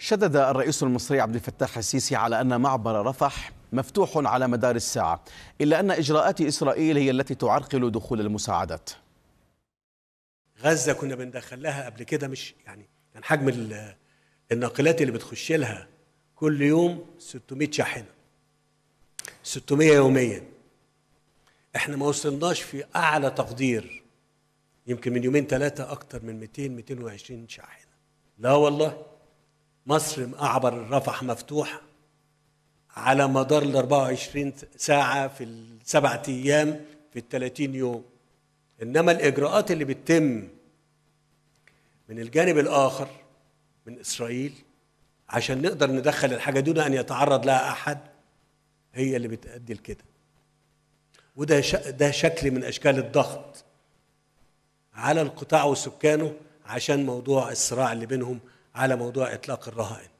شدد الرئيس المصري عبد الفتاح السيسي على أن معبر رفح مفتوح على مدار الساعة إلا أن إجراءات إسرائيل هي التي تعرقل دخول المساعدات غزة كنا بندخل لها قبل كده مش يعني كان حجم الناقلات اللي بتخش لها كل يوم 600 شاحنة 600 يوميا احنا ما وصلناش في أعلى تقدير يمكن من يومين ثلاثة أكتر من 200 220 شاحنة لا والله مصر معبر رفح مفتوح على مدار ال 24 ساعة في السبعة أيام في ال 30 يوم إنما الإجراءات اللي بتتم من الجانب الآخر من إسرائيل عشان نقدر ندخل الحاجة دون أن يتعرض لها أحد هي اللي بتأدي لكده وده ده شكل من أشكال الضغط على القطاع وسكانه عشان موضوع الصراع اللي بينهم على موضوع اطلاق الرهائن